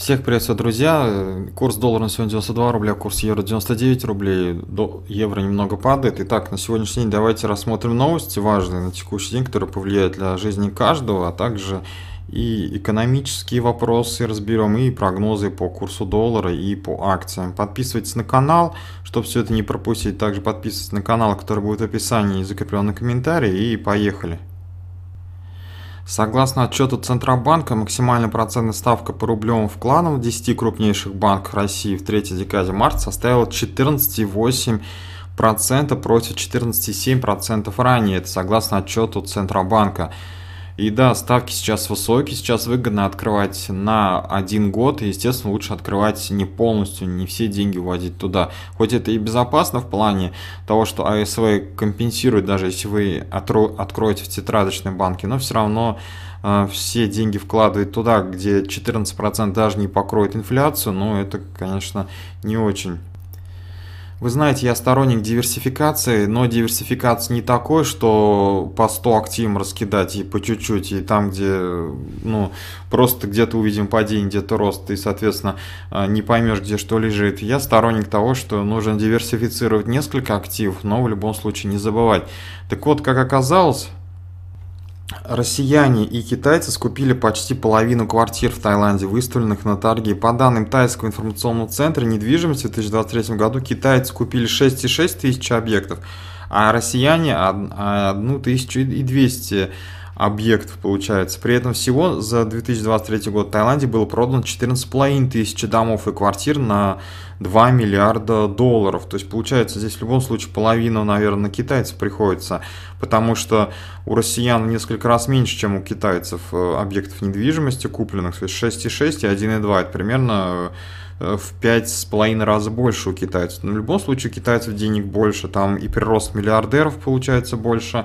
Всех приветствую, друзья. Курс доллара на сегодня 92 рубля, курс евро 99 рублей. До, евро немного падает. Итак, на сегодняшний день давайте рассмотрим новости важные на текущий день, которые повлияют для жизни каждого, а также и экономические вопросы разберем, и прогнозы по курсу доллара, и по акциям. Подписывайтесь на канал, чтобы все это не пропустить. Также подписывайтесь на канал, который будет в описании и закреплен на комментарии. И поехали! Согласно отчету Центробанка, максимальная процентная ставка по рублевым вкладам в 10 крупнейших банках России в 3 декаде марта составила 14,8% против 14,7% ранее. Это согласно отчету Центробанка. И да, ставки сейчас высокие, сейчас выгодно открывать на один год, и, естественно, лучше открывать не полностью, не все деньги вводить туда. Хоть это и безопасно в плане того, что АСВ компенсирует, даже если вы откроете в тетрадочной банке, но все равно э, все деньги вкладывать туда, где 14% даже не покроет инфляцию, но ну, это, конечно, не очень вы знаете, я сторонник диверсификации, но диверсификация не такой, что по 100 активам раскидать и по чуть-чуть, и там, где, ну, просто где-то увидим падение, где-то рост, и, соответственно, а, не поймешь, где что лежит. Я сторонник того, что нужно диверсифицировать несколько активов, но в любом случае не забывать. Так вот, как оказалось, Россияне и китайцы скупили почти половину квартир в Таиланде, выставленных на торги. По данным Тайского информационного центра недвижимости в 2023 году китайцы купили 6,6 тысяч объектов, а россияне 1200 а, тысячи объектов получается. При этом всего за 2023 год в Таиланде было продано 14,5 тысячи домов и квартир на 2 миллиарда долларов. То есть получается здесь в любом случае половину, наверное, китайцев приходится, потому что у россиян несколько раз меньше, чем у китайцев э, объектов недвижимости купленных, то есть 6,6 и 1,2, это примерно э, в пять с половиной раза больше у китайцев. Но в любом случае у китайцев денег больше, там и прирост миллиардеров получается больше,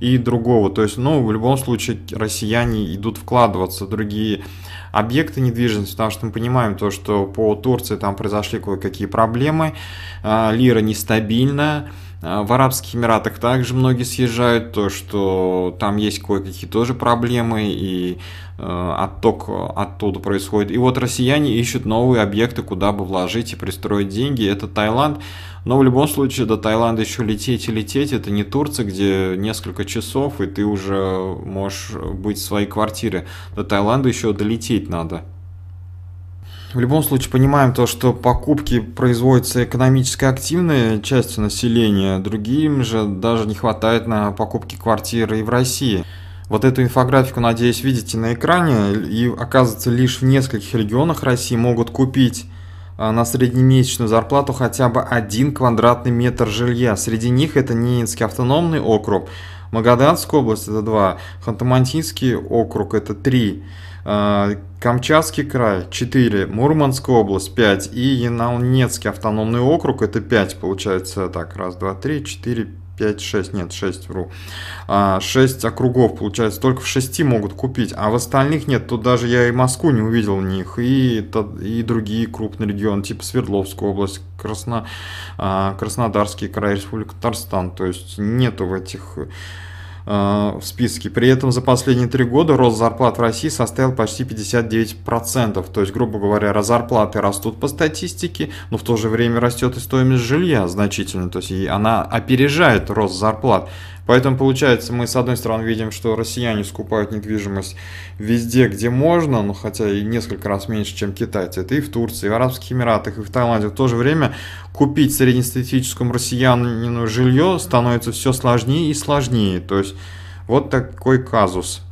и другого. То есть, ну, в любом случае, россияне идут вкладываться в другие объекты недвижимости, потому что мы понимаем то, что по Турции там произошли кое-какие проблемы, а, лира нестабильная, а, в Арабских Эмиратах также многие съезжают, то что там есть кое-какие тоже проблемы и э, отток оттуда происходит. И вот россияне ищут новые объекты, куда бы вложить и пристроить деньги. Это Таиланд. Но в любом случае до Таиланда еще лететь и лететь. Это не Турция, где несколько часов, и ты уже можешь быть в своей квартире. До Таиланда еще долететь надо в любом случае понимаем то, что покупки производятся экономически активной частью населения, другим же даже не хватает на покупки квартиры и в России. Вот эту инфографику, надеюсь, видите на экране, и оказывается, лишь в нескольких регионах России могут купить а, на среднемесячную зарплату хотя бы один квадратный метр жилья. Среди них это Ненецкий автономный округ, Магаданская область – это два, Ханты-Мансийский округ – это три – а, Камчатский край 4, Мурманская область 5 и Янаунецкий автономный округ это 5 получается так, раз, два, три, четыре, 5, 6, нет, 6, вру. 6 а, округов, получается, только в 6 могут купить, а в остальных нет, тут даже я и Москву не увидел у них, и, и другие крупные регионы, типа Свердловская область, Красно, а, Краснодарский край, Республика Татарстан, то есть нету в этих Э, в списке. При этом за последние три года рост зарплат в России составил почти 59%. То есть, грубо говоря, зарплаты растут по статистике, но в то же время растет и стоимость жилья значительно. То есть, и она опережает рост зарплат. Поэтому получается, мы с одной стороны видим, что россияне скупают недвижимость везде, где можно, но хотя и несколько раз меньше, чем китайцы. Это и в Турции, и в Арабских Эмиратах, и в Таиланде. В то же время купить среднестатистическому россиянину жилье становится все сложнее и сложнее. То есть вот такой казус.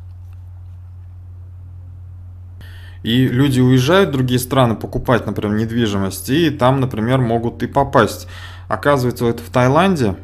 И люди уезжают в другие страны покупать, например, недвижимость, и там, например, могут и попасть. Оказывается, вот в Таиланде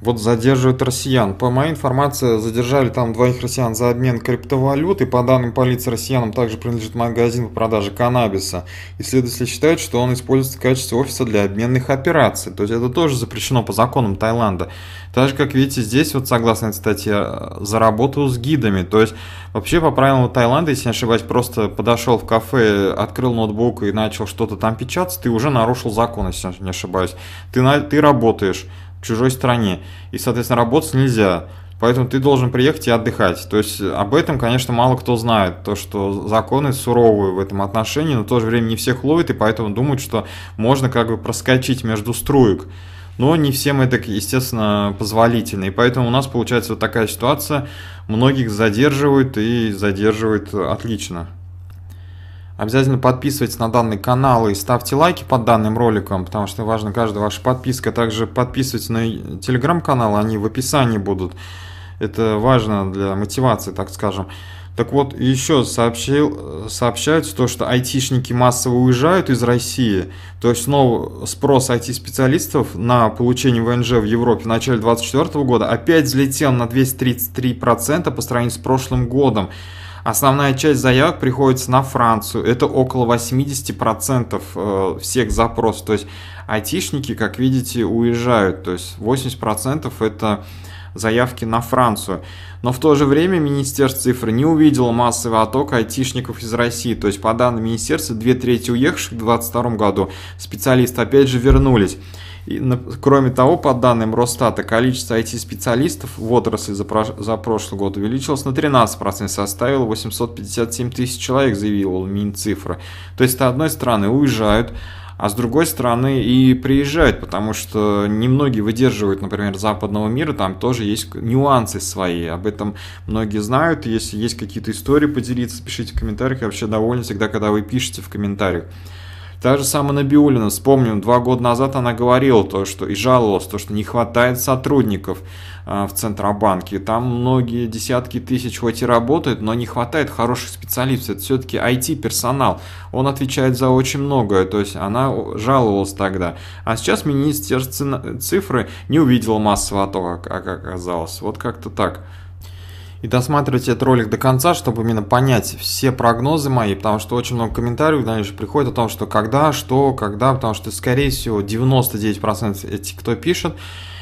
вот задерживают россиян. По моей информации, задержали там двоих россиян за обмен криптовалют, и по данным полиции россиянам также принадлежит магазин по продаже каннабиса. Исследователи считают, что он используется в качестве офиса для обменных операций. То есть это тоже запрещено по законам Таиланда. Так же, как видите, здесь вот согласно этой статье, за работу с гидами. То есть вообще по правилам Таиланда, если не ошибаюсь, просто подошел в кафе, открыл ноутбук и начал что-то там печатать, ты уже нарушил закон, если не ошибаюсь. Ты, на, ты работаешь чужой стране. И, соответственно, работать нельзя. Поэтому ты должен приехать и отдыхать. То есть об этом, конечно, мало кто знает. То, что законы суровые в этом отношении, но в то же время не всех ловят, и поэтому думают, что можно как бы проскочить между струек. Но не всем это, естественно, позволительно. И поэтому у нас получается вот такая ситуация. Многих задерживают и задерживают отлично. Обязательно подписывайтесь на данный канал и ставьте лайки под данным роликом, потому что важна каждая ваша подписка. Также подписывайтесь на телеграм-канал, они в описании будут. Это важно для мотивации, так скажем. Так вот, еще сообщил, сообщается то, что айтишники массово уезжают из России. То есть снова спрос IT-специалистов на получение ВНЖ в Европе в начале 2024 года опять взлетел на 233% по сравнению с прошлым годом. Основная часть заявок приходится на Францию. Это около 80% э, всех запросов. То есть айтишники, как видите, уезжают. То есть 80% это заявки на Францию. Но в то же время Министерство цифр не увидело массового оттока айтишников из России. То есть, по данным Министерства, две трети уехавших в 2022 году специалисты опять же вернулись. И, кроме того, по данным Росстата, количество IT-специалистов в отрасли за, про, за прошлый год увеличилось на 13%, составило 857 тысяч человек, заявил Минцифра. То есть, с одной стороны, уезжают, а с другой стороны и приезжают, потому что немногие выдерживают, например, западного мира, там тоже есть нюансы свои, об этом многие знают, если есть какие-то истории поделиться, пишите в комментариях, я вообще доволен всегда, когда вы пишете в комментариях. Та же самая Набиулина, вспомним, два года назад она говорила то, что и жаловалась, то, что не хватает сотрудников. Э, в Центробанке. Там многие десятки тысяч хоть и работают, но не хватает хороших специалистов. Это все-таки IT-персонал. Он отвечает за очень многое. То есть она жаловалась тогда. А сейчас министерство цифры не увидел массового оттока, как оказалось. Вот как-то так и досматривайте этот ролик до конца, чтобы именно понять все прогнозы мои, потому что очень много комментариев дальше приходит о том, что когда, что, когда, потому что, скорее всего, 99% этих, кто пишет,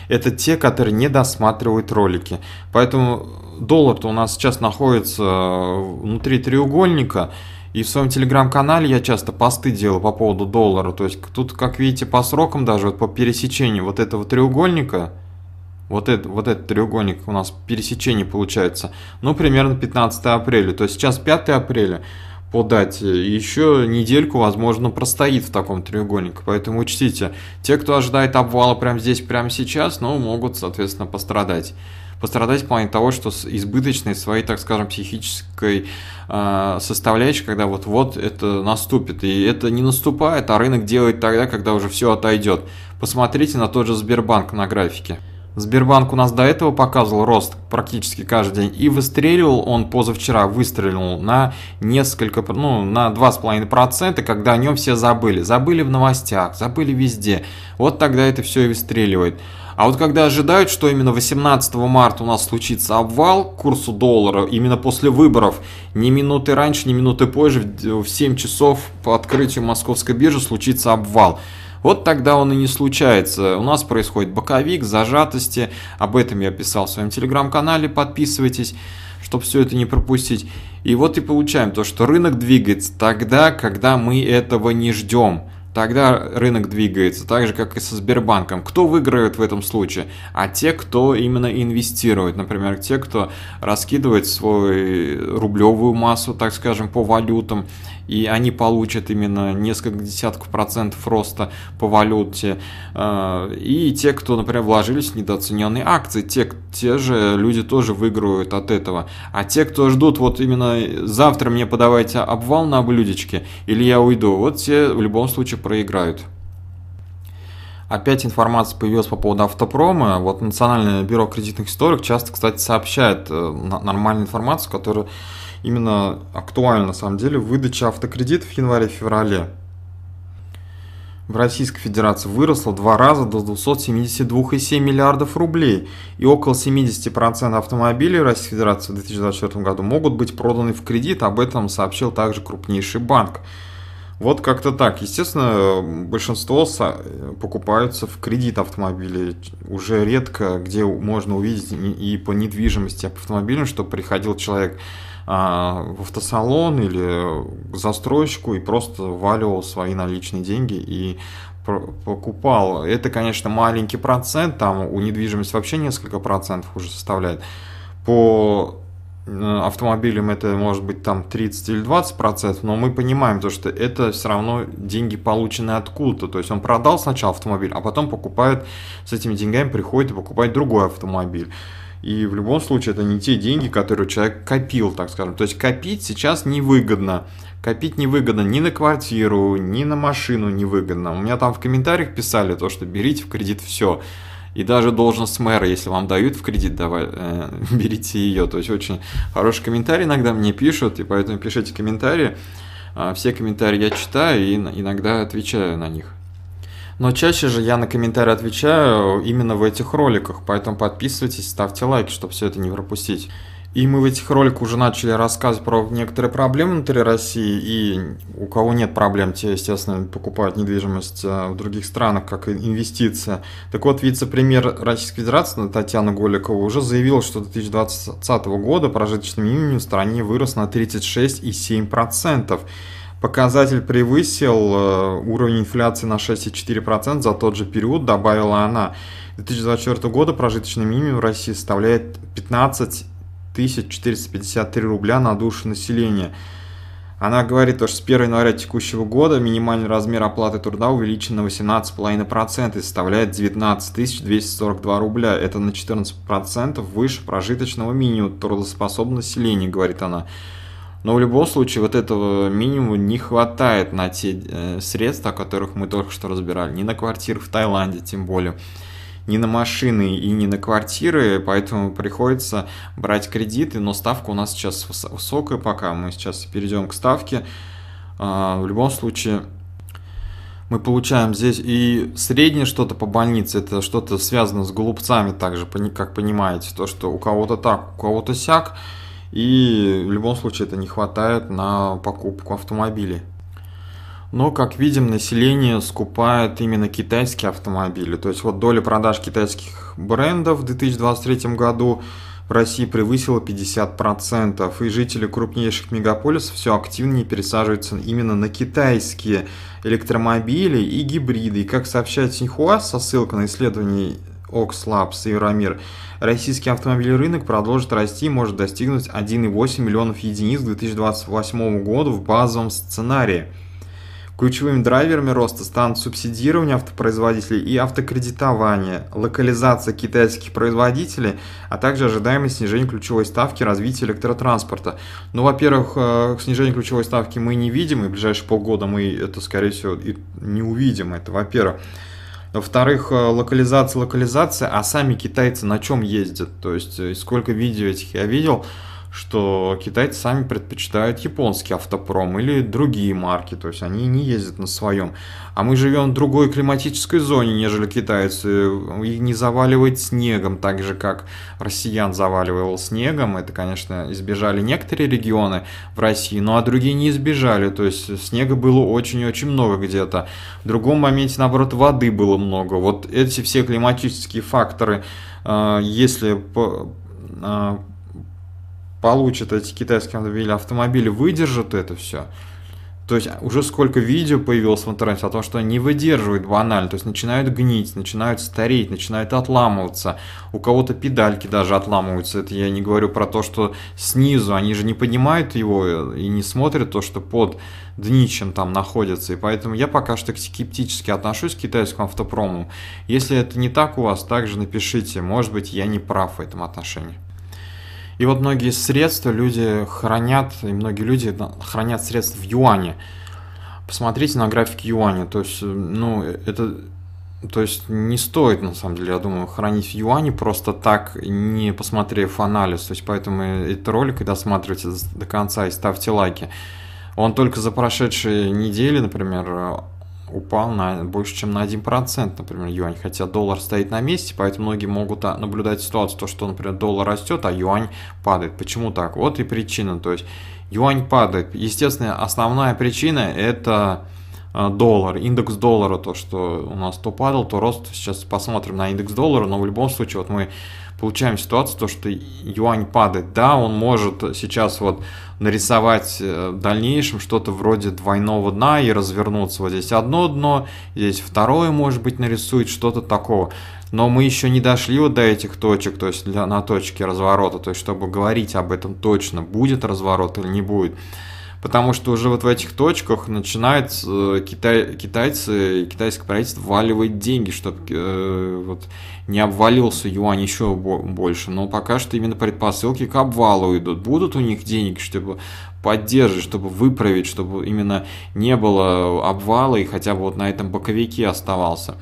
это те, которые не досматривают ролики. Поэтому доллар-то у нас сейчас находится э, внутри треугольника, и в своем телеграм-канале я часто посты делал по поводу доллара. То есть тут, как видите, по срокам даже, вот по пересечению вот этого треугольника – вот, это, вот этот треугольник у нас пересечение получается. Ну, примерно 15 апреля. То есть сейчас 5 апреля по дате. Э, Еще недельку, возможно, простоит в таком треугольнике. Поэтому учтите, те, кто ожидает обвала прямо здесь, прямо сейчас, ну, могут, соответственно, пострадать пострадать в плане того, что с избыточной своей, так скажем, психической э, составляющей, когда вот-вот это наступит. И это не наступает, а рынок делает тогда, когда уже все отойдет. Посмотрите на тот же Сбербанк на графике. Сбербанк у нас до этого показывал рост практически каждый день. И выстреливал он позавчера, выстрелил на несколько, ну, на 2,5%, когда о нем все забыли. Забыли в новостях, забыли везде. Вот тогда это все и выстреливает. А вот когда ожидают, что именно 18 марта у нас случится обвал курсу доллара, именно после выборов, ни минуты раньше, ни минуты позже, в 7 часов по открытию московской биржи случится обвал. Вот тогда он и не случается. У нас происходит боковик, зажатости. Об этом я писал в своем телеграм-канале. Подписывайтесь, чтобы все это не пропустить. И вот и получаем то, что рынок двигается тогда, когда мы этого не ждем тогда рынок двигается, так же как и со Сбербанком. Кто выиграет в этом случае? А те, кто именно инвестирует, например, те, кто раскидывает свою рублевую массу, так скажем, по валютам и они получат именно несколько десятков процентов роста по валюте. Э, и те, кто, например, вложились в недооцененные акции, те, те же люди тоже выиграют от этого. А те, кто ждут вот именно завтра мне подавайте обвал на блюдечке или я уйду, вот те в любом случае проиграют. Опять информация появилась по поводу автопрома. Вот Национальное бюро кредитных историк часто, кстати, сообщает э, нормальную информацию, которую именно актуальна на самом деле выдача автокредитов в январе-феврале в Российской Федерации выросла два раза до 272,7 миллиардов рублей, и около 70% автомобилей Российской Федерации в 2024 году могут быть проданы в кредит, об этом сообщил также крупнейший банк. Вот как-то так. Естественно, большинство покупаются в кредит автомобили. Уже редко где можно увидеть и по недвижимости, а по автомобилям, что приходил человек а, в автосалон или к застройщику и просто валивал свои наличные деньги и покупал. Это, конечно, маленький процент, там у недвижимости вообще несколько процентов уже составляет. По э, автомобилям это может быть там 30 или 20 процентов, но мы понимаем то, что это все равно деньги получены откуда-то. То есть он продал сначала автомобиль, а потом покупает с этими деньгами, приходит и покупает другой автомобиль. И в любом случае это не те деньги, которые человек копил, так скажем. То есть копить сейчас невыгодно. Копить невыгодно ни на квартиру, ни на машину невыгодно. У меня там в комментариях писали то, что берите в кредит все. И даже должность мэра, если вам дают в кредит, давай, э, берите ее. То есть очень хороший комментарий иногда мне пишут, и поэтому пишите комментарии. А, все комментарии я читаю и иногда отвечаю на них. Но чаще же я на комментарии отвечаю именно в этих роликах, поэтому подписывайтесь, ставьте лайки, чтобы все это не пропустить. И мы в этих роликах уже начали рассказывать про некоторые проблемы внутри России, и у кого нет проблем, те, естественно, покупают недвижимость э, в других странах как инвестиция. Так вот, вице-премьер Российской Федерации Татьяна Голикова уже заявила, что до 2020 года прожиточный минимум в стране вырос на 36,7%. Показатель превысил э, уровень инфляции на 6,4% за тот же период, добавила она. 2024 года прожиточный минимум в России составляет 15 453 рубля на душу населения. Она говорит, что с 1 января текущего года минимальный размер оплаты труда увеличен на 18,5% и составляет 19 242 рубля. Это на 14% выше прожиточного минимума трудоспособного населения, говорит она. Но в любом случае вот этого минимума не хватает на те э, средства, о которых мы только что разбирали. ни на квартиры в Таиланде, тем более ни на машины и ни на квартиры, поэтому приходится брать кредиты, но ставка у нас сейчас высокая пока, мы сейчас перейдем к ставке. А, в любом случае, мы получаем здесь и среднее что-то по больнице, это что-то связано с голубцами также, как понимаете, то, что у кого-то так, у кого-то сяк, и в любом случае это не хватает на покупку автомобилей. Но, как видим, население скупает именно китайские автомобили. То есть вот доля продаж китайских брендов в 2023 году в России превысила 50%, и жители крупнейших мегаполисов все активнее пересаживаются именно на китайские электромобили и гибриды. И, как сообщает Синьхуа со ссылкой на исследование Окслабс Евромир. Российский автомобильный рынок продолжит расти и может достигнуть 1,8 миллионов единиц к 2028 году в базовом сценарии. Ключевыми драйверами роста станут субсидирование автопроизводителей и автокредитование, локализация китайских производителей, а также ожидаемое снижение ключевой ставки развития электротранспорта. Ну, во-первых, э, снижение ключевой ставки мы не видим, и в ближайшие полгода мы это, скорее всего, и не увидим. Это, во-первых. Во-вторых, э, локализация, локализация, а сами китайцы на чем ездят? То есть, э, сколько видео этих я видел, что китайцы сами предпочитают японский автопром или другие марки, то есть они не ездят на своем. А мы живем в другой климатической зоне, нежели китайцы, и не заваливает снегом, так же как россиян заваливал снегом. Это, конечно, избежали некоторые регионы в России, ну а другие не избежали, то есть снега было очень-очень много где-то. В другом моменте, наоборот, воды было много. Вот эти все климатические факторы, э, если э, получат эти китайские автомобили, автомобили выдержат это все. То есть а, уже сколько видео появилось в интернете о том, что не выдерживают банально, то есть начинают гнить, начинают стареть, начинают отламываться. У кого-то педальки даже отламываются. Это я не говорю про то, что снизу, они же не понимают его э, и не смотрят то, что под днищем там находится. И поэтому я пока что скептически отношусь к китайскому автопрому. Если это не так у вас, также напишите. Может быть, я не прав в этом отношении. И вот многие средства люди хранят, и многие люди хранят средства в юане. Посмотрите на график юаня, то есть, э, ну, это то есть не стоит, на самом деле, я думаю, хранить в юане просто так, не посмотрев анализ. То есть поэтому этот ролик и досматривайте до конца и ставьте лайки. Он только за прошедшие недели, например, упал на больше, чем на 1%, например, юань, хотя доллар стоит на месте, поэтому многие могут а, наблюдать ситуацию, то, что, например, доллар растет, а юань падает. Почему так? Вот и причина, то есть юань падает. Естественно, основная причина это а, доллар, индекс доллара, то, что у нас то падал, то рост. Сейчас посмотрим на индекс доллара, но в любом случае, вот мы получаем ситуацию, то, что юань падает. Да, он может сейчас вот нарисовать э, в дальнейшем что-то вроде двойного дна и развернуться. Вот здесь одно дно, здесь второе, может быть, нарисует, что-то такого. Но мы еще не дошли вот до этих точек, то есть для, на точке разворота, то есть чтобы говорить об этом точно, будет разворот или не будет потому что уже вот в этих точках начинают э, китай, китайцы и китайское правительство валивать деньги, чтобы э, вот, не обвалился юань еще больше. Но пока что именно предпосылки к обвалу идут. Будут у них деньги, чтобы поддержать, чтобы выправить, чтобы именно не было обвала и хотя бы вот на этом боковике оставался.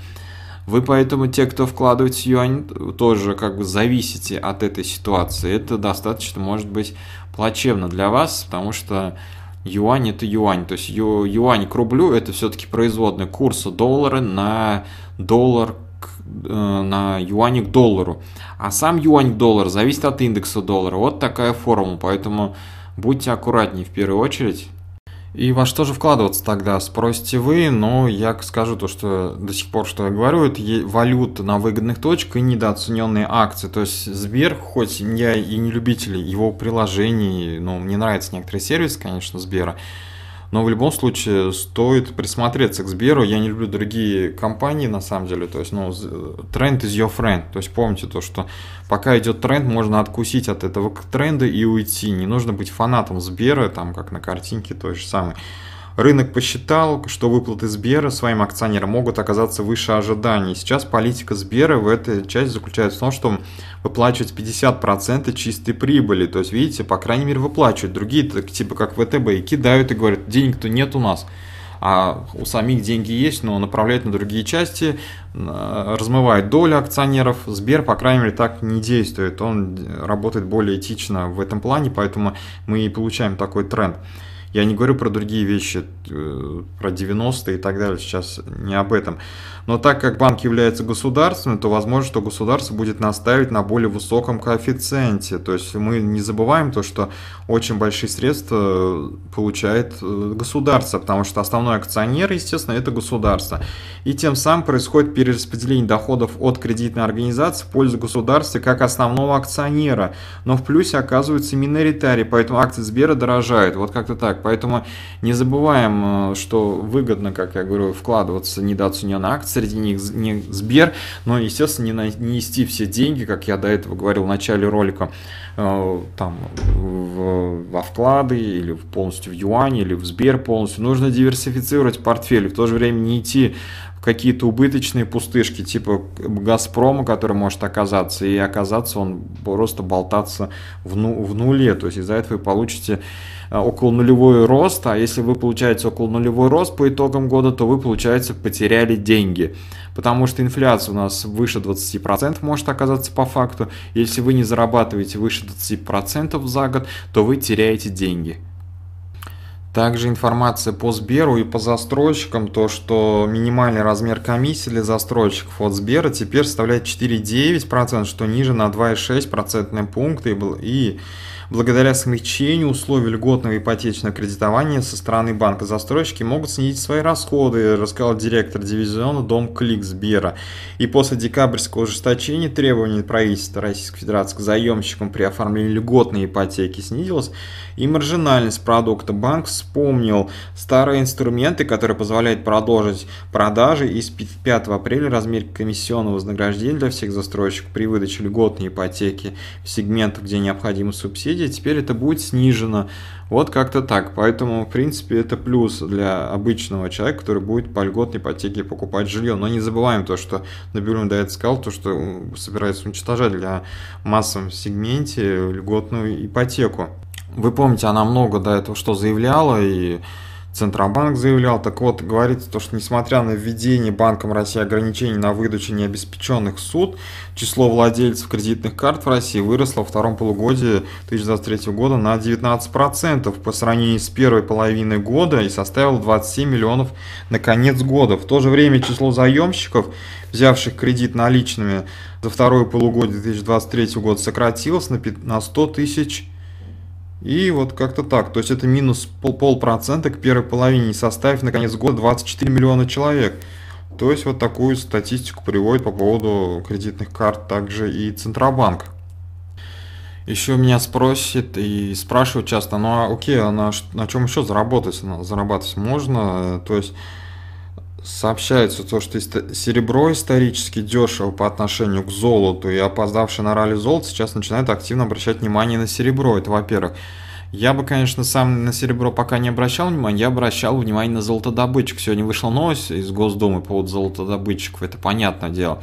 Вы поэтому, те, кто вкладывает юань, тоже как бы зависите от этой ситуации. Это достаточно может быть плачевно для вас, потому что юань это юань. То есть ю, юань к рублю это все-таки производный курса доллара на доллар к, э, на юань к доллару. А сам юань к доллару зависит от индекса доллара. Вот такая формула. Поэтому будьте аккуратнее в первую очередь. И во что же вкладываться тогда, спросите вы, но я скажу то, что до сих пор, что я говорю, это валюта на выгодных точках и недооцененные акции. То есть Сбер, хоть я и не любитель его приложений, но мне нравятся некоторые сервисы, конечно, Сбера, но в любом случае стоит присмотреться к Сберу. Я не люблю другие компании на самом деле. То есть, ну, тренд is your friend. То есть помните то, что пока идет тренд, можно откусить от этого тренда и уйти. Не нужно быть фанатом Сбера, там как на картинке той же самой. Рынок посчитал, что выплаты Сбера своим акционерам могут оказаться выше ожиданий. Сейчас политика Сбера в этой части заключается в том, что выплачивать 50% чистой прибыли. То есть, видите, по крайней мере выплачивают. Другие, типа как ВТБ, и кидают и говорят, денег-то нет у нас а у самих деньги есть, но направляют на другие части, размывают долю акционеров. Сбер, по крайней мере, так не действует. Он работает более этично в этом плане, поэтому мы и получаем такой тренд. Я не говорю про другие вещи, э, про 90-е и так далее, сейчас не об этом. Но так как банк является государственным, то возможно, что государство будет настаивать на более высоком коэффициенте. То есть мы не забываем то, что очень большие средства получает э, государство, потому что основной акционер, естественно, это государство. И тем самым происходит перераспределение доходов от кредитной организации в пользу государства как основного акционера. Но в плюсе оказываются миноритарии, поэтому акции Сбера дорожают. Вот как-то так. Поэтому не забываем, э, что выгодно, как я говорю, вкладываться недооцененные акции, среди них не Сбер, но, естественно, не, на, нести все деньги, как я до этого говорил в начале ролика, э, там, в, во вклады или полностью в юане, или в Сбер полностью. Нужно диверсифицировать портфель, в то же время не идти какие-то убыточные пустышки, типа Газпрома, который может оказаться, и оказаться он просто болтаться в, ну, в нуле. То есть из-за этого вы получите э, около нулевой рост, а если вы получаете около нулевой рост по итогам года, то вы, получается, потеряли деньги. Потому что инфляция у нас выше 20% может оказаться по факту. Если вы не зарабатываете выше 20% за год, то вы теряете деньги. Также информация по Сберу и по застройщикам, то что минимальный размер комиссии для застройщиков от Сбера теперь составляет 4,9%, что ниже на 2,6% пункта и Благодаря смягчению условий льготного ипотечного кредитования со стороны банка застройщики могут снизить свои расходы, рассказал директор дивизиона Дом Клик Сбера. И после декабрьского ужесточения требований правительства Российской Федерации к заемщикам при оформлении льготной ипотеки снизилось, и маржинальность продукта банк вспомнил старые инструменты, которые позволяют продолжить продажи и с 5 апреля размер комиссионного вознаграждения для всех застройщиков при выдаче льготной ипотеки в сегментах, где необходимы субсидии, субсидия, теперь это будет снижено. Вот как-то так. Поэтому, в принципе, это плюс для обычного человека, который будет по льготной ипотеке покупать жилье. Но не забываем то, что Набюлин до этого сказал, то, что собирается уничтожать для массовом сегменте льготную ипотеку. Вы помните, она много до этого что заявляла, и Центробанк заявлял. Так вот, говорится то, что несмотря на введение Банком России ограничений на выдачу необеспеченных суд, число владельцев кредитных карт в России выросло во втором полугодии 2023 года на 19% по сравнению с первой половиной года и составило 27 миллионов на конец года. В то же время число заемщиков, взявших кредит наличными за второе полугодие 2023 года, сократилось на 100 тысяч и вот как-то так. То есть это минус пол, полпроцента к первой половине, составив на конец года 24 миллиона человек. То есть вот такую статистику приводит по поводу кредитных карт также и Центробанк. Еще меня спросит и спрашивают часто, ну а окей, а на, на чем еще заработать? Зарабатывать можно? То есть сообщается то, что серебро исторически дешево по отношению к золоту, и опоздавшие на ралли золото сейчас начинает активно обращать внимание на серебро, это во-первых. Я бы, конечно, сам на серебро пока не обращал внимания, я обращал внимание на золотодобытчик. Сегодня вышла новость из Госдумы по поводу золотодобытчиков, это понятное дело.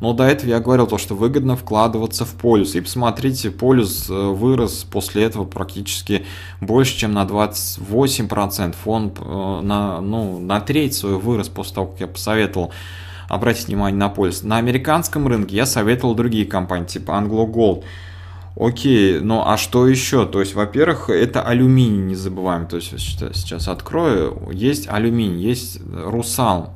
Но до этого я говорил то, что выгодно вкладываться в полюс. И посмотрите, полюс э, вырос после этого практически больше, чем на 28%. Он э, на, ну, на треть свой вырос после того, как я посоветовал обратить внимание на полюс. На американском рынке я советовал другие компании, типа Anglo Gold. Окей, ну а что еще? То есть, во-первых, это алюминий, не забываем. То есть, сейчас открою, есть алюминий, есть русал.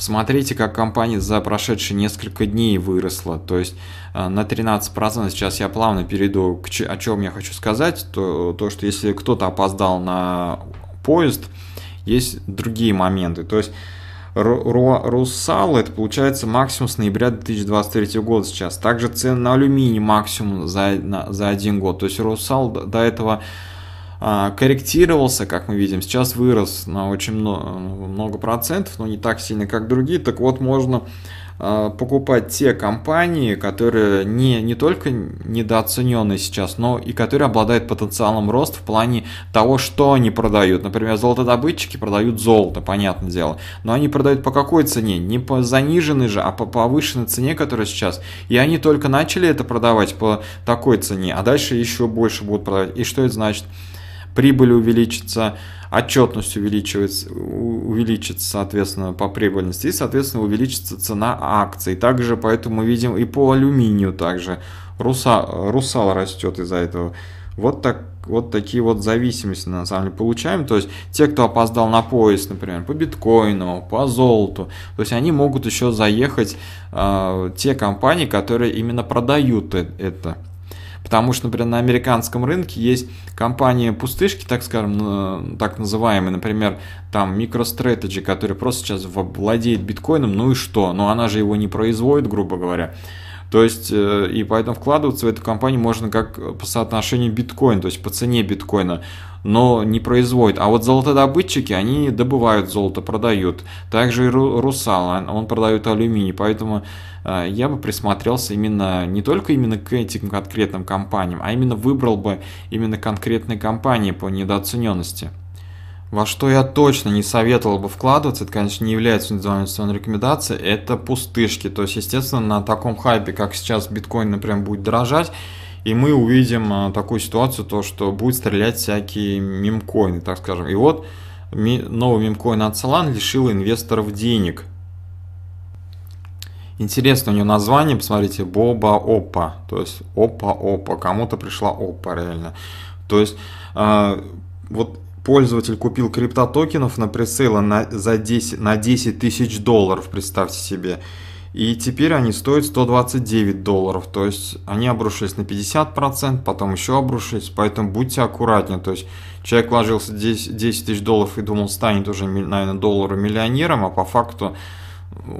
Посмотрите, как компания за прошедшие несколько дней выросла. То есть э, на 13%. Сейчас я плавно перейду к о чем я хочу сказать. То, то что если кто-то опоздал на поезд, есть другие моменты. То есть Русал это получается максимум с ноября 2023 года сейчас. Также цены на алюминий максимум за, на, за один год. То есть Русал до этого а, корректировался, как мы видим, сейчас вырос на очень много, много процентов, но не так сильно, как другие. Так вот, можно а, покупать те компании, которые не, не только недооцененные сейчас, но и которые обладают потенциалом роста в плане того, что они продают. Например, золотодобытчики продают золото, понятное дело, но они продают по какой цене? Не по заниженной же, а по повышенной цене, которая сейчас. И они только начали это продавать по такой цене, а дальше еще больше будут продавать. И что это значит? прибыль увеличится, отчетность увеличивается, увеличится, соответственно, по прибыльности, и, соответственно, увеличится цена акций. Также, поэтому мы видим и по алюминию также. Руса, русал растет из-за этого. Вот, так, вот такие вот зависимости на самом деле получаем. То есть те, кто опоздал на поезд, например, по биткоину, по золоту, то есть они могут еще заехать э, те компании, которые именно продают э, это. Потому что, например, на американском рынке есть компании-пустышки, так скажем, так называемые, например, там MicroStrategy, которая просто сейчас владеет биткоином, ну и что? Но ну, она же его не производит, грубо говоря. То есть, э, и поэтому вкладываться в эту компанию можно как по соотношению биткоин, то есть по цене биткоина но не производит. А вот золотодобытчики, они добывают золото, продают. Также и Русал, он продает алюминий. Поэтому э, я бы присмотрелся именно не только именно к этим конкретным компаниям, а именно выбрал бы именно конкретные компании по недооцененности. Во что я точно не советовал бы вкладываться, это, конечно, не является индивидуальной рекомендацией, это пустышки. То есть, естественно, на таком хайпе, как сейчас биткоин, например, будет дорожать, и мы увидим а, такую ситуацию, то, что будет стрелять всякие мемкоины, так скажем. И вот новый мемкоин от Solana лишил инвесторов денег. Интересно у него название, посмотрите, Боба Опа, то есть Опа Опа, кому-то пришла Опа реально. То есть э, вот Пользователь купил криптотокенов на пресейл на, за 10, на 10 тысяч долларов, представьте себе. И теперь они стоят 129 долларов, то есть они обрушились на 50%, потом еще обрушились, поэтому будьте аккуратнее. То есть человек вложился 10, 10 тысяч долларов и думал, станет уже, наверное, доллару миллионером, а по факту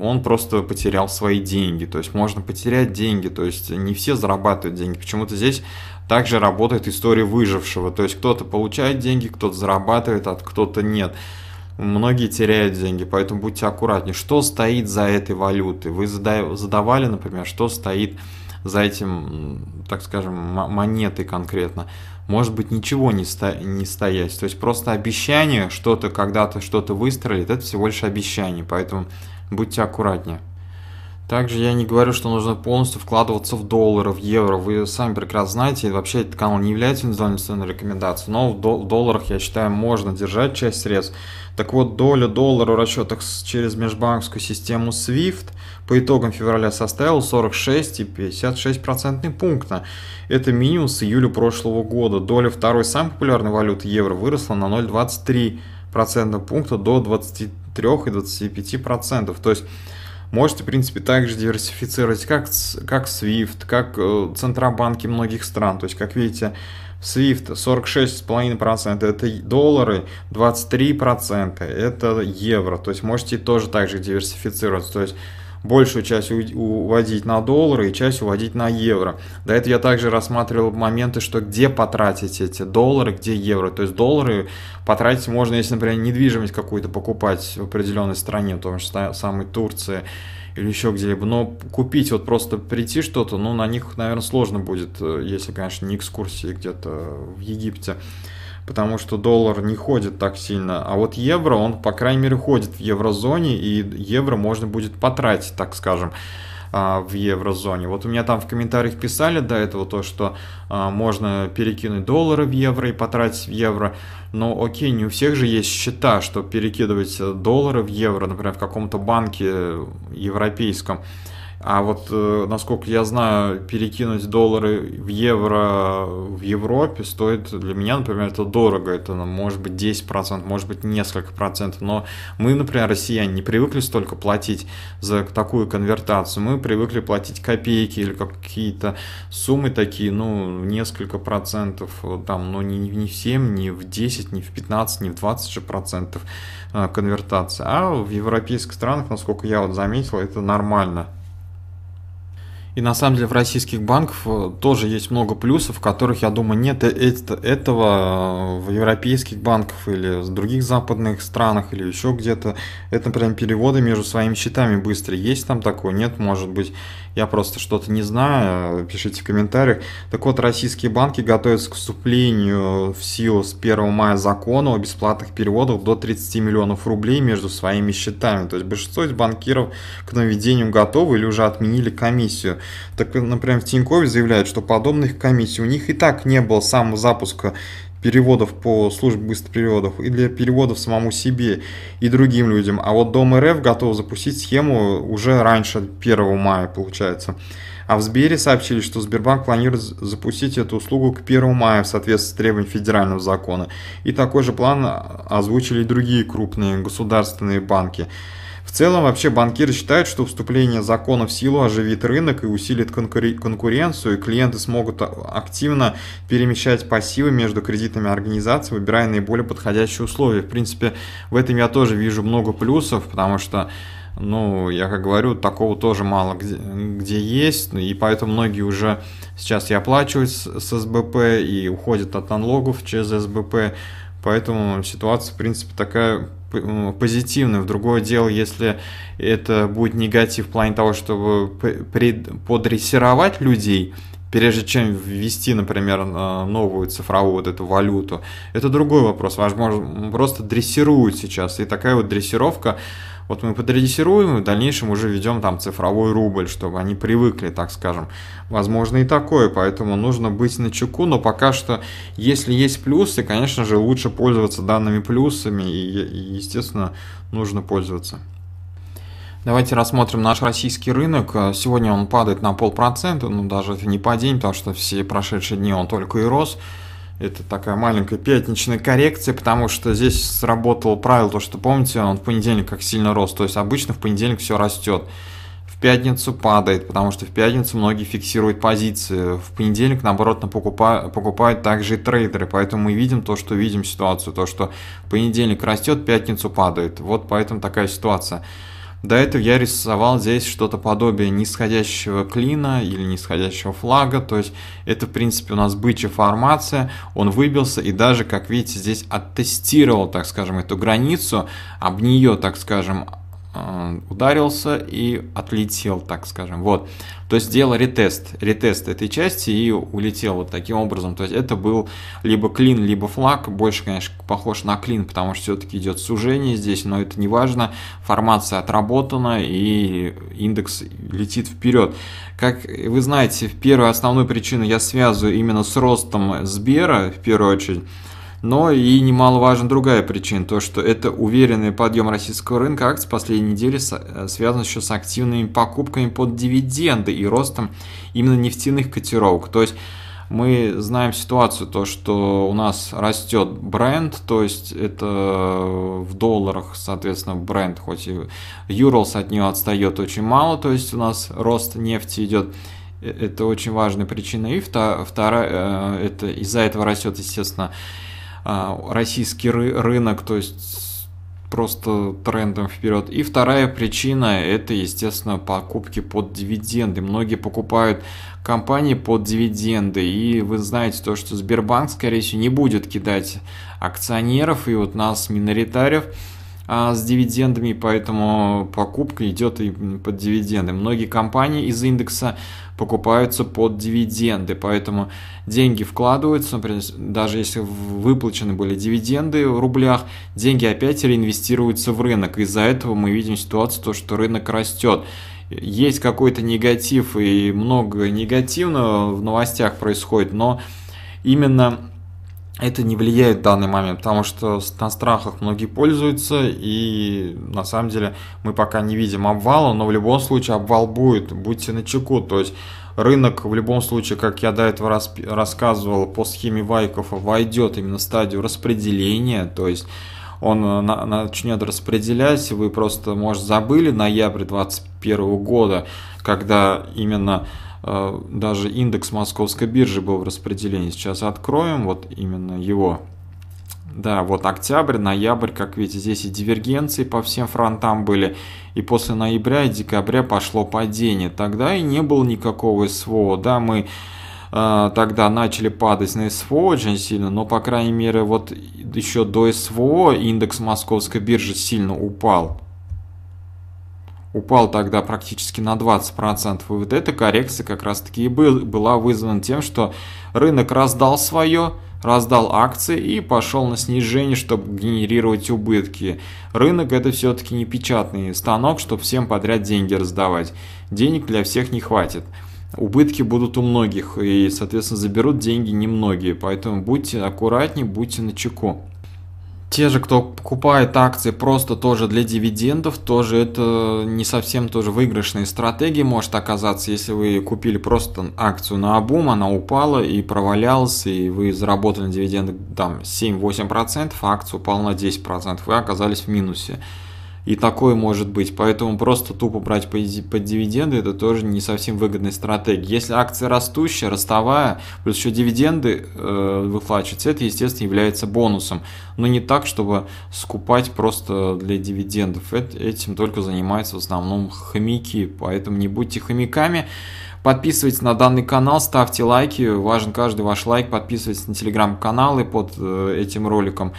он просто потерял свои деньги. То есть можно потерять деньги, то есть не все зарабатывают деньги. Почему-то здесь также работает история выжившего. То есть кто-то получает деньги, кто-то зарабатывает, а кто-то нет. Многие теряют деньги, поэтому будьте аккуратнее. Что стоит за этой валютой? Вы задавали, например, что стоит за этим, так скажем, монетой конкретно. Может быть, ничего не, сто... не стоять. То есть просто обещание, что-то когда-то что-то выстрелит, это всего лишь обещание. Поэтому будьте аккуратнее. Также я не говорю, что нужно полностью вкладываться в доллары, в евро. Вы сами прекрасно знаете, вообще этот канал не является индивидуальной рекомендацией, но в, дол в долларах, я считаю, можно держать часть средств. Так вот, доля доллара в расчетах через межбанковскую систему SWIFT по итогам февраля составила 46,56% пункта. Это минимум с июля прошлого года. Доля второй самой популярной валюты евро выросла на 0,23% пункта до 23 23 и 25 процентов. То есть можете, в принципе, также диверсифицировать как, как SWIFT, как э, центробанки многих стран. То есть, как видите, SWIFT 46,5% это доллары, 23% это евро. То есть можете тоже также диверсифицировать. То есть большую часть уводить на доллары и часть уводить на евро. До этого я также рассматривал моменты, что где потратить эти доллары, где евро. То есть доллары потратить можно, если, например, недвижимость какую-то покупать в определенной стране, в том же самой Турции или еще где-либо. Но купить, вот просто прийти что-то, ну, на них, наверное, сложно будет, э, если, конечно, не экскурсии где-то в Египте потому что доллар не ходит так сильно, а вот евро, он, по крайней мере, ходит в еврозоне, и евро можно будет потратить, так скажем а, в еврозоне. Вот у меня там в комментариях писали до этого то, что а, можно перекинуть доллары в евро и потратить в евро. Но окей, не у всех же есть счета, что перекидывать э, доллары в евро, например, в каком-то банке э, европейском. А вот, э, насколько я знаю, перекинуть доллары в евро в Европе стоит, для меня, например, это дорого. Это ну, может быть 10%, может быть несколько процентов. Но мы, например, россияне, не привыкли столько платить за такую конвертацию. Мы привыкли платить копейки или какие-то суммы такие, ну, несколько процентов, э, там, но ну, не, не в 7, не в 10, не в 15, не в 20 же процентов э, конвертации. А в европейских странах, насколько я вот заметил, это нормально и на самом деле в российских банков э, тоже есть много плюсов, которых, я думаю, нет э, этого э, в европейских банках или в других западных странах или еще где-то. Это прям переводы между своими счетами быстро. Есть там такое? Нет, может быть я просто что-то не знаю, пишите в комментариях. Так вот, российские банки готовятся к вступлению в силу с 1 мая закона о бесплатных переводах до 30 миллионов рублей между своими счетами. То есть большинство из банкиров к наведению готовы или уже отменили комиссию. Так, например, в Тинькове заявляют, что подобных комиссий у них и так не было с самого запуска переводов по службе быстрых переводов и для переводов самому себе и другим людям. А вот Дом РФ готов запустить схему уже раньше 1 мая, получается. А в Сбере сообщили, что Сбербанк планирует запустить эту услугу к 1 мая в соответствии с требованиями федерального закона. И такой же план а, озвучили и другие крупные государственные банки. В целом, вообще банкиры считают, что вступление закона в силу оживит рынок и усилит конкуренцию, и клиенты смогут а, активно перемещать пассивы между кредитными организациями, выбирая наиболее подходящие условия. В принципе, в этом я тоже вижу много плюсов, потому что ну, я как говорю, такого тоже мало где, где есть, ну, и поэтому многие уже сейчас и оплачивают с, с СБП, и уходят от налогов через СБП, поэтому ситуация, в принципе, такая позитивным. Другое дело, если это будет негатив в плане того, чтобы подрессировать людей, прежде чем ввести, например, новую цифровую вот эту валюту. Это другой вопрос. Возможно, просто дрессируют сейчас. И такая вот дрессировка вот мы подредиссируем и в дальнейшем уже ведем там цифровой рубль, чтобы они привыкли, так скажем. Возможно и такое, поэтому нужно быть на чеку, но пока что, если есть плюсы, конечно же, лучше пользоваться данными плюсами и, и естественно, нужно пользоваться. Давайте рассмотрим наш российский рынок. Сегодня он падает на полпроцента, ну даже это не падение, потому что все прошедшие дни он только и рос это такая маленькая пятничная коррекция, потому что здесь сработало правило, то что помните, он в понедельник как сильно рос, то есть обычно в понедельник все растет. В пятницу падает, потому что в пятницу многие фиксируют позиции. В понедельник, наоборот, на покупа покупают также и трейдеры. Поэтому мы видим то, что видим ситуацию. То, что понедельник растет, пятницу падает. Вот поэтому такая ситуация. До этого я рисовал здесь что-то подобие нисходящего клина или нисходящего флага, то есть это, в принципе, у нас бычья формация, он выбился и даже, как видите, здесь оттестировал, так скажем, эту границу, об нее, так скажем, Э, ударился и отлетел, так скажем. Вот. То есть сделал ретест, ретест этой части и улетел вот таким образом. То есть это был либо клин, либо флаг. Больше, конечно, похож на клин, потому что все-таки идет сужение здесь, но это не важно. Формация отработана и индекс летит вперед. Как вы знаете, первую основную причину я связываю именно с ростом Сбера, в первую очередь. Но и немаловажна другая причина, то что это уверенный подъем российского рынка акций последней недели э, связан еще с активными покупками под дивиденды и ростом именно нефтяных котировок. То есть мы знаем ситуацию, то что у нас растет бренд, то есть это э, в долларах, соответственно, бренд, хоть и Юрлс от нее отстает очень мало, то есть у нас рост нефти идет, э, это очень важная причина. И вторая, это из-за этого растет, естественно, а, российский ры рынок, то есть просто трендом вперед. И вторая причина это, естественно, покупки под дивиденды. Многие покупают компании под дивиденды. И вы знаете то, что Сбербанк, скорее всего, не будет кидать акционеров и вот нас, миноритариев, а, с дивидендами, поэтому покупка идет и под дивиденды. Многие компании из индекса покупаются под дивиденды, поэтому деньги вкладываются, например, даже если выплачены были дивиденды в рублях, деньги опять реинвестируются в рынок. Из-за этого мы видим ситуацию, то, что рынок растет есть какой-то негатив и много негативного в новостях происходит, но именно это не влияет в данный момент, потому что на страхах многие пользуются, и на самом деле мы пока не видим обвала, но в любом случае обвал будет, будьте на чеку, то есть рынок в любом случае, как я до этого расп рассказывал, по схеме Вайкова войдет именно в стадию распределения, то есть он э, на начнет распределять, вы просто, может, забыли ноябрь 2021 года, когда именно Э, даже индекс московской биржи был в распределении. Сейчас откроем вот именно его. Да, вот октябрь, ноябрь, как видите, здесь и дивергенции по всем фронтам были. И после ноября и декабря пошло падение. Тогда и не было никакого СВО. Да, мы э, тогда начали падать на СВО очень сильно, но, по крайней мере, вот еще до СВО индекс московской биржи сильно упал упал тогда практически на 20%. И вот эта коррекция как раз таки и был, была вызвана тем, что рынок раздал свое, раздал акции и пошел на снижение, чтобы генерировать убытки. Рынок это все-таки не печатный станок, чтобы всем подряд деньги раздавать. Денег для всех не хватит. Убытки будут у многих и, соответственно, заберут деньги немногие. Поэтому будьте аккуратнее, будьте начеку те же, кто покупает акции просто тоже для дивидендов, тоже это не совсем тоже выигрышные стратегии может оказаться, если вы купили просто акцию на обум, она упала и провалялась, и вы заработали на дивиденды там 7-8%, а акция упала на 10%, вы оказались в минусе. И такое может быть. Поэтому просто тупо брать под дивиденды это тоже не совсем выгодная стратегия. Если акция растущая, ростовая, плюс еще дивиденды э, выплачиваются, это, естественно, является бонусом. Но не так, чтобы скупать просто для дивидендов. Этим только занимаются в основном хомяки. Поэтому не будьте хомяками. Подписывайтесь на данный канал, ставьте лайки. Важен каждый ваш лайк. Подписывайтесь на телеграм-каналы под э, этим роликом.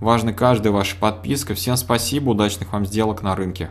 Важна каждая ваша подписка. Всем спасибо, удачных вам сделок на рынке.